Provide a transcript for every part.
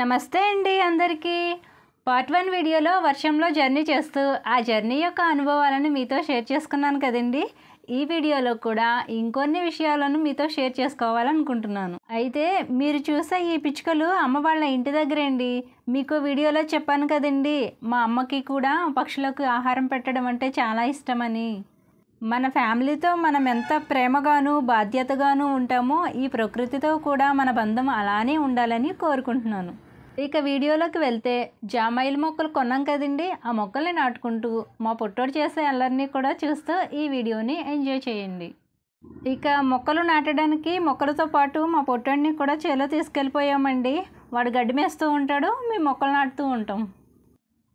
నమస్తే అండి అందరికీ పార్ట్ వన్ వీడియోలో వర్షంలో జర్నీ చేస్తూ ఆ జర్నీ యొక్క అనుభవాలను మీతో షేర్ చేసుకున్నాను కదండి ఈ వీడియోలో కూడా ఇంకొన్ని విషయాలను మీతో షేర్ చేసుకోవాలనుకుంటున్నాను అయితే మీరు చూసే ఈ పిచ్చుకలు అమ్మ వాళ్ళ ఇంటి దగ్గరండి మీకు వీడియోలో చెప్పాను కదండి మా అమ్మకి కూడా పక్షులకు ఆహారం పెట్టడం అంటే చాలా ఇష్టమని మన ఫ్యామిలీతో మనం ఎంత ప్రేమగాను బాధ్యతగాను ఉంటామో ఈ ప్రకృతితో కూడా మన బంధం అలానే ఉండాలని కోరుకుంటున్నాను ఇక వీడియోలోకి వెళ్తే జామాయిల మొక్కలు కొన్నాం కదండి ఆ మొక్కల్ని నాటుకుంటూ మా పొట్టోడు చేసే అల్లరిని కూడా చూస్తూ ఈ వీడియోని ఎంజాయ్ చేయండి ఇక మొక్కలు నాటడానికి మొక్కలతో పాటు మా పుట్టోడిని కూడా చేలో తీసుకెళ్ళిపోయామండి వాడు గడ్డి మేస్తూ ఉంటాడు మేము మొక్కలు నాటుతూ ఉంటాం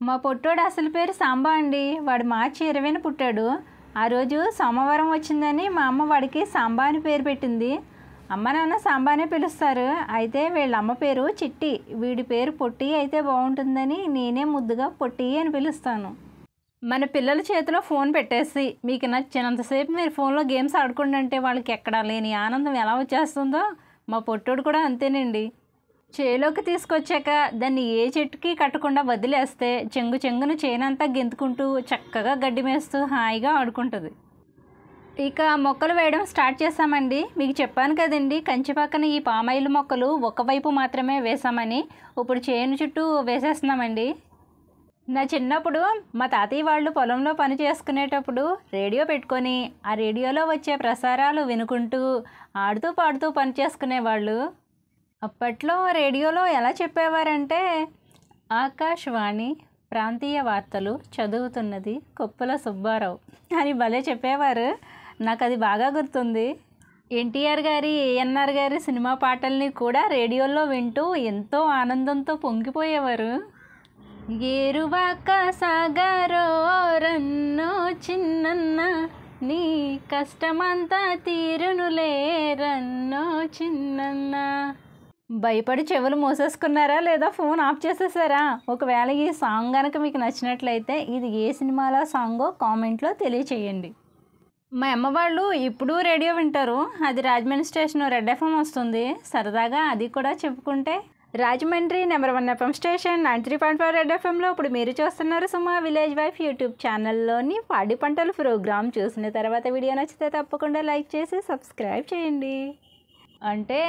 మా పొట్టోడు అసలు పేరు సాంబా అండి వాడు మార్చి ఇరవైన పుట్టాడు ఆ రోజు సోమవారం వచ్చిందని మా అమ్మ వాడికి సాంబా అని పేరు పెట్టింది అమ్మ నాన్న సాంబానే పిలుస్తారు అయితే వీళ్ళ అమ్మ పేరు చిట్టి వీడి పేరు పొట్టి అయితే బాగుంటుందని నేనే ముద్దుగా పొట్టి అని పిలుస్తాను మన పిల్లల చేతిలో ఫోన్ పెట్టేసి మీకు నచ్చినంతసేపు మీరు ఫోన్లో గేమ్స్ ఆడుకోండి వాళ్ళకి ఎక్కడా లేని ఆనందం ఎలా వచ్చేస్తుందో మా పొట్టోడు కూడా అంతేనండి చేలోకి తీసుకొచ్చాక దాన్ని ఏ చెట్టుకి కట్టకుండా వదిలేస్తే చెంగు చెంగును చేనంతా గెంతుకుంటూ చక్కగా గడ్డి మేస్తూ హాయిగా ఆడుకుంటుంది ఇక మొక్కలు వేయడం స్టార్ట్ చేశామండి మీకు చెప్పాను కదండి కంచి పక్కన ఈ పామాయిల్ మొక్కలు ఒకవైపు మాత్రమే వేసామని ఇప్పుడు చేను చుట్టూ వేసేస్తున్నామండి నా చిన్నప్పుడు మా తాతయ్య వాళ్ళు పొలంలో పని చేసుకునేటప్పుడు రేడియో పెట్టుకొని ఆ రేడియోలో వచ్చే ప్రసారాలు వినుకుంటూ ఆడుతూ పాడుతూ పని చేసుకునేవాళ్ళు అప్పట్లో రేడియోలో ఎలా చెప్పేవారంటే ఆకాశవాణి ప్రాంతీయ వార్తలు చదువుతున్నది కొప్పుల సుబ్బారావు అని భలే చెప్పేవారు నాకు అది బాగా గుర్తుంది ఎన్టీఆర్ గారి ఏఎన్ఆర్ గారి సినిమా పాటల్ని కూడా రేడియోలో వింటూ ఎంతో ఆనందంతో పొంగిపోయేవారు ఏరువాక సాగారో రన్నో చిన్నన్న నీ కష్టమంతా తీరునులే రన్నో చిన్నన్నా భయపడి చెవులు మూసేసుకున్నారా లేదా ఫోన్ ఆఫ్ చేసేసారా ఒకవేళ ఈ సాంగ్ కనుక మీకు నచ్చినట్లయితే ఇది ఏ సినిమాలో సాంగో కామెంట్లో తెలియచేయండి మా అమ్మ వాళ్ళు ఇప్పుడు రేడియో వింటారు అది రాజమండ్రి స్టేషన్ రెడ్ ఎఫ్ఎం వస్తుంది సరదాగా అది కూడా చెప్పుకుంటే Rajahmundry number one FM station nine three point five red ఎఫ్ఎంలో ఇప్పుడు మీరు చూస్తున్నారు సుమా విలేజ్ వైఫ్ యూట్యూబ్ ఛానల్లోని పాడి పంటలు ప్రోగ్రామ్ చూసిన తర్వాత వీడియో నచ్చితే తప్పకుండా లైక్ చేసి సబ్స్క్రైబ్ చేయండి అంటే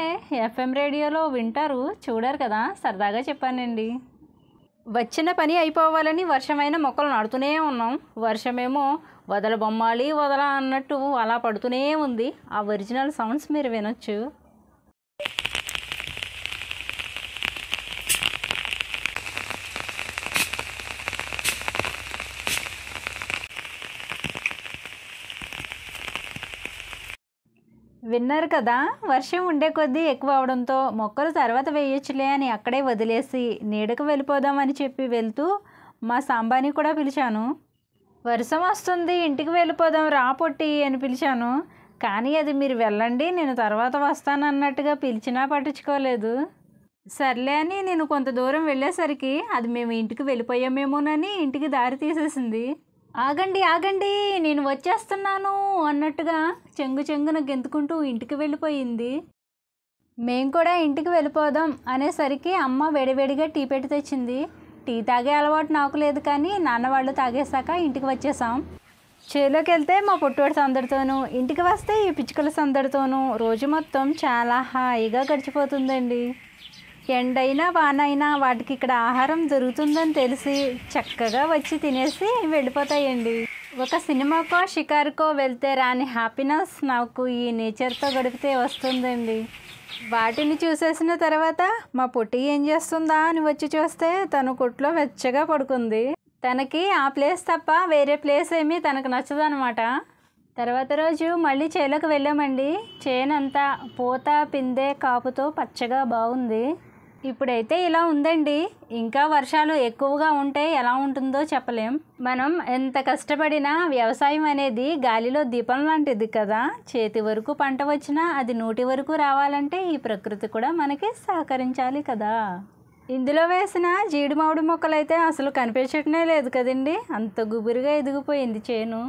ఎఫ్ఎం రేడియోలో వింటారు చూడరు కదా సరదాగా చెప్పానండి వచ్చిన పని అయిపోవాలని వర్షమైన మొక్కలు నడుతూనే ఉన్నాం వర్షమేమో వదల బొమ్మాలి వదల అన్నట్టు అలా పడుతూనే ఉంది ఆ ఒరిజినల్ సౌండ్స్ మీరు వినొచ్చు విన్నారు కదా వర్షం ఉండే కొద్దీ ఎక్కువ అవడంతో మొక్కలు తర్వాత వేయొచ్చులే అని అక్కడే వదిలేసి నీడకు వెళ్ళిపోదామని చెప్పి వెళ్తూ మా సాంబాని కూడా పిలిచాను వర్షం వస్తుంది ఇంటికి వెళ్ళిపోదాం రా పొట్టి అని పిలిచాను కానీ అది మీరు వెళ్ళండి నేను తర్వాత వస్తానన్నట్టుగా పిలిచినా పట్టించుకోలేదు సర్లే అని నేను కొంత దూరం వెళ్ళేసరికి అది మేము ఇంటికి వెళ్ళిపోయామేమోనని ఇంటికి దారి తీసేసింది ఆగండి ఆగండి నేను వచ్చేస్తున్నాను అన్నట్టుగా చెంగు చెంగున గెంతుకుంటూ ఇంటికి వెళ్ళిపోయింది మేం కూడా ఇంటికి వెళ్ళిపోదాం అనేసరికి అమ్మ వేడివేడిగా టీ పెట్టి తెచ్చింది టీ తాగే అలవాటు నాకు లేదు కానీ నాన్న వాళ్ళు తాగేశాక ఇంటికి వచ్చేసాం చేలోకి వెళ్తే మా పొట్టువాడి సందడితోనూ ఇంటికి వస్తే ఈ పిచ్చుకల సందడితోనూ రోజు మొత్తం చాలా హాయిగా గడిచిపోతుందండి ఎండైనా వానైనా వాటికి ఇక్కడ ఆహారం దొరుకుతుందని తెలిసి చక్కగా వచ్చి తినేసి వెళ్ళిపోతాయండి ఒక సినిమాకో షికారుకో వెళ్తే రాని హ్యాపీనెస్ నాకు ఈ నేచర్తో గడిపితే వస్తుందండి వాటిని చూసేసిన తర్వాత మా పొట్టి ఏం చేస్తుందా అని వచ్చి చూస్తే తను కుట్లో వెచ్చగా పడుకుంది తనకి ఆ ప్లేస్ తప్ప వేరే ప్లేస్ ఏమీ తనకు నచ్చదనమాట తర్వాత రోజు మళ్ళీ చేలకు వెళ్ళామండి చేనంతా పూత పిందే కాపుతో పచ్చగా బాగుంది ఇప్పుడైతే ఇలా ఉందండి ఇంకా వర్షాలు ఎక్కువగా ఉంటే ఎలా ఉంటుందో చెప్పలేం మనం ఎంత కష్టపడినా వ్యవసాయం అనేది గాలిలో దీపం లాంటిది కదా చేతి వరకు పంట వచ్చినా అది నూటి వరకు రావాలంటే ఈ ప్రకృతి కూడా మనకి సహకరించాలి కదా ఇందులో వేసిన జీడి మామిడి మొక్కలు అయితే అసలు కనిపించటమే లేదు కదండి అంత గుబురుగా ఎదిగిపోయింది చేను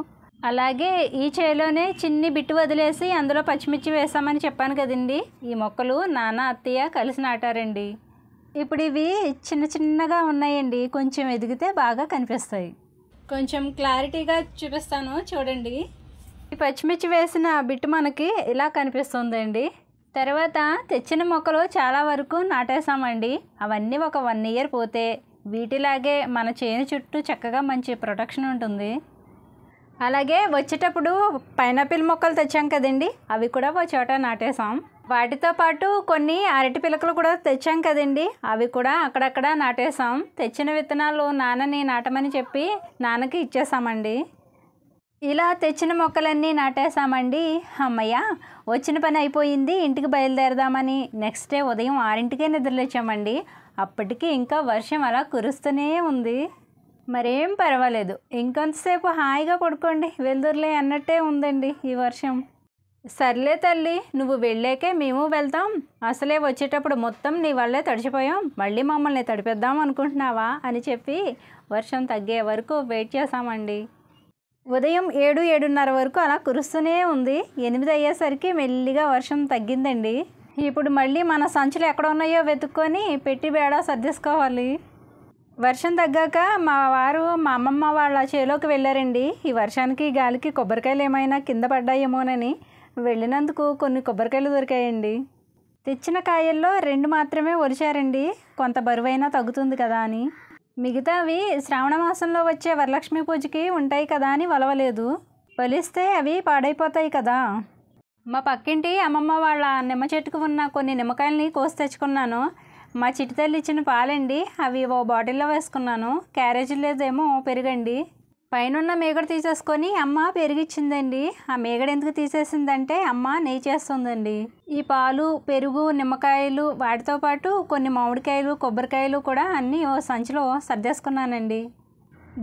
అలాగే ఈ చేలోనే చిన్ని బిట్టు వదిలేసి అందులో పచ్చిమిర్చి వేసామని చెప్పాను కదండి ఈ మొక్కలు నాన్న అత్తయ్య కలిసి నాటారండి ఇప్పుడు ఇవి చిన్న చిన్నగా ఉన్నాయండి కొంచెం ఎదిగితే బాగా కనిపిస్తాయి కొంచెం క్లారిటీగా చూపిస్తాను చూడండి ఈ పచ్చిమిర్చి వేసిన బిట్టు మనకి ఇలా కనిపిస్తుందండి తర్వాత తెచ్చిన మొక్కలు చాలా వరకు నాటేసామండి అవన్నీ ఒక వన్ ఇయర్ పోతే వీటిలాగే మన చేను చుట్టూ చక్కగా మంచి ప్రొటెక్షన్ ఉంటుంది అలాగే వచ్చేటప్పుడు పైనాపిల్ మొక్కలు తెచ్చాం కదండి అవి కూడా ఒక చోట నాటేసాం వాటితో పాటు కొన్ని అరటి పిలకలు కూడా తెచ్చాం కదండి అవి కూడా అక్కడక్కడ నాటేసాం తెచ్చిన విత్తనాలు నాన్నని నాటమని చెప్పి నాన్నకి ఇచ్చేసామండి ఇలా తెచ్చిన మొక్కలన్నీ నాటేసామండి అమ్మయ్య వచ్చిన పని అయిపోయింది ఇంటికి బయలుదేరదామని నెక్స్ట్ డే ఉదయం ఆరింటికే నిద్రలేచామండి అప్పటికి ఇంకా వర్షం అలా కురుస్తూనే ఉంది మరేం పర్వాలేదు ఇంకొంతసేపు హాయిగా పడుకోండి వెళ్దురులే అన్నట్టే ఉందండి ఈ వర్షం సర్లే తల్లి నువ్వు వెళ్ళాకే మేము వెళ్తాం అసలే వచ్చేటప్పుడు మొత్తం నీ వల్లే తడిచిపోయాం మళ్ళీ మమ్మల్ని తడిపేద్దాం అనుకుంటున్నావా అని చెప్పి వర్షం తగ్గే వరకు వెయిట్ చేశామండి ఉదయం ఏడు ఏడున్నర వరకు అలా కురుస్తూనే ఉంది ఎనిమిది అయ్యేసరికి మెల్లిగా వర్షం తగ్గిందండి ఇప్పుడు మళ్ళీ మన సంచులు ఎక్కడ ఉన్నాయో వెతుక్కొని పెట్టి బేడా సర్దేసుకోవాలి వర్షం తగ్గాక మా వారు మా అమ్మమ్మ వాళ్ళ చేలోకి వెళ్ళారండి ఈ వర్షానికి గాలికి కొబ్బరికాయలు ఏమైనా కింద పడ్డాయేమోనని వెళ్ళినందుకు కొన్ని కొబ్బరికాయలు దొరికాయండి తెచ్చిన కాయల్లో రెండు మాత్రమే ఒరిచారండి కొంత బరువైనా తగ్గుతుంది కదా అని మిగతావి శ్రావణ మాసంలో వచ్చే వరలక్ష్మి పూజకి ఉంటాయి కదా అని వలవలేదు వలిస్తే అవి పాడైపోతాయి కదా మా పక్కింటి అమ్మమ్మ వాళ్ళ నిమ్మ చెట్టుకు ఉన్న కొన్ని నిమ్మకాయల్ని కోసి తెచ్చుకున్నాను మా చిటితల్లి ఇచ్చిన పాలండి అవి ఓ బాటిల్లో వేసుకున్నాను క్యారేజీ లేదేమో పెరుగండి పైనున్న మేగడ తీసేసుకొని అమ్మ పెరిగిచ్చిందండి ఆ మేగడ ఎందుకు తీసేసిందంటే అమ్మ నెయ్యి చేస్తుందండి ఈ పాలు పెరుగు నిమ్మకాయలు వాటితో పాటు కొన్ని మామిడికాయలు కొబ్బరికాయలు కూడా అన్నీ ఓ సంచిలో సర్దేసుకున్నానండి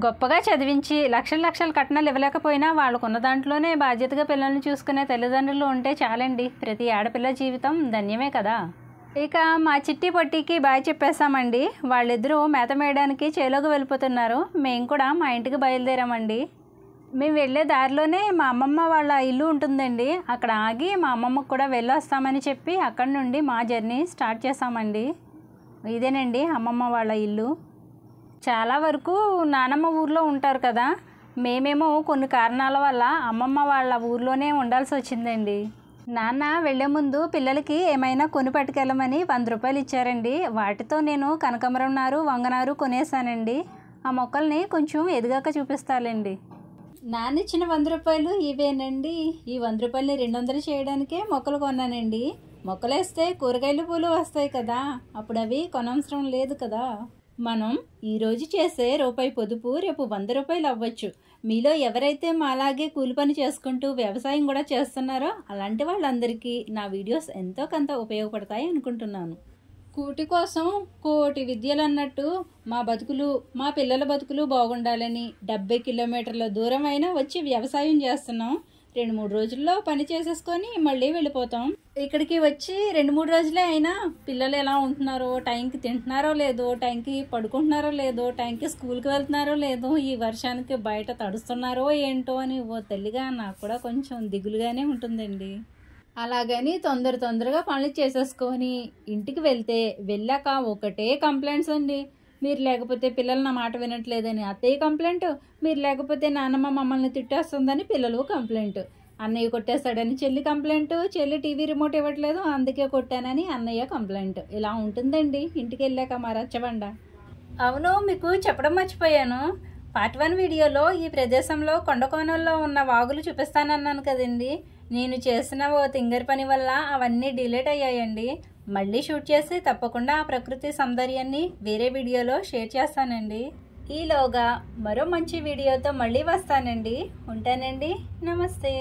గొప్పగా చదివించి లక్షల లక్షల కట్నాలు ఇవ్వలేకపోయినా వాళ్ళకున్న దాంట్లోనే బాధ్యతగా పిల్లల్ని చూసుకునే తల్లిదండ్రులు ఉంటే చాలండి ప్రతి ఆడపిల్ల జీవితం ధన్యమే కదా ఇక మా చిట్టి పొట్టికి బాయ్ చెప్పేస్తామండి వాళ్ళిద్దరూ మేత మేయడానికి చేలోకి వెళ్ళిపోతున్నారు మేము కూడా మా ఇంటికి బయలుదేరామండి మేము వెళ్ళే దారిలోనే మా అమ్మమ్మ వాళ్ళ ఇల్లు ఉంటుందండి అక్కడ ఆగి మా అమ్మమ్మకు కూడా వెళ్ళొస్తామని చెప్పి అక్కడ నుండి మా జర్నీ స్టార్ట్ చేసామండి ఇదేనండి అమ్మమ్మ వాళ్ళ ఇల్లు చాలా వరకు నానమ్మ ఊర్లో ఉంటారు కదా మేమేమో కొన్ని కారణాల వల్ల అమ్మమ్మ వాళ్ళ ఊర్లోనే ఉండాల్సి వచ్చిందండి నాన్న వెళ్లే ముందు పిల్లలకి ఏమైనా కొని పట్టుకెళ్ళమని వంద రూపాయలు ఇచ్చారండి వాటితో నేను కనకమరం నారు వంగనారు కొనేసానండి ఆ మొక్కల్ని కొంచెం ఎదిగాక చూపిస్తాలండి నాన్న ఇచ్చిన వంద రూపాయలు ఇవేనండి ఈ వంద రూపాయలని రెండు వందలు చేయడానికే మొక్కలు కొన్నానండి మొక్కలేస్తే కూరగాయలు పూలు వస్తాయి కదా అప్పుడు అవి కొనవసరం లేదు కదా మనం ఈరోజు చేసే రూపాయి పొదుపు రేపు వంద రూపాయలు అవ్వచ్చు మీలో ఎవరైతే మా అలాగే కూలి పని చేసుకుంటూ వ్యవసాయం కూడా చేస్తున్నారో అలాంటి వాళ్ళందరికీ నా వీడియోస్ ఎంతో కొంత ఉపయోగపడతాయి అనుకుంటున్నాను కూటి కోసం కోటి విద్యలు అన్నట్టు మా బతుకులు మా పిల్లల బతుకులు బాగుండాలని డెబ్బై కిలోమీటర్ల దూరం అయినా వచ్చి వ్యవసాయం చేస్తున్నాం రెండు మూడు రోజుల్లో పని చేసేసుకొని మళ్ళీ వెళ్ళిపోతాం ఇక్కడికి వచ్చి రెండు మూడు రోజులే అయినా పిల్లలు ఎలా ఉంటున్నారో టైంకి తింటున్నారో లేదో టైంకి పడుకుంటున్నారో లేదో టైంకి స్కూల్కి వెళ్తున్నారో లేదో ఈ వర్షానికి బయట తడుస్తున్నారో ఏంటో అని ఓ తల్లిగా నాకు కూడా కొంచెం దిగులుగానే ఉంటుందండి అలాగని తొందర తొందరగా పనులు చేసేసుకొని ఇంటికి వెళ్తే వెళ్ళాక ఒకటే కంప్లైంట్స్ అండి మీరు లేకపోతే పిల్లలు నా మాట వినట్లేదని అత్తయ్య కంప్లైంట్ మీరు లేకపోతే నానమ్మ మమ్మల్ని తిట్టేస్తుందని పిల్లలు కంప్లైంట్ అన్నయ్య కొట్టేస్తాడని చెల్లి కంప్లైంట్ చెల్లి టీవీ రిమోట్ ఇవ్వట్లేదు అందుకే కొట్టానని అన్నయ్య కంప్లైంట్ ఇలా ఉంటుందండి ఇంటికి వెళ్ళాక మరచ్చబండ అవును మీకు చెప్పడం మర్చిపోయాను పార్ట్ వన్ వీడియోలో ఈ ప్రదేశంలో కొండకోణంలో ఉన్న వాగులు చూపిస్తానన్నాను కదండి నేను చేసిన ఓ తింగర్ పని వల్ల అవన్నీ డిలీట్ అయ్యాయండి మళ్ళీ షూట్ చేసి తప్పకుండా ఆ ప్రకృతి సౌందర్యాన్ని వేరే వీడియోలో షేర్ చేస్తానండి ఈలోగా మరో మంచి వీడియోతో మళ్ళీ వస్తానండి ఉంటానండి నమస్తే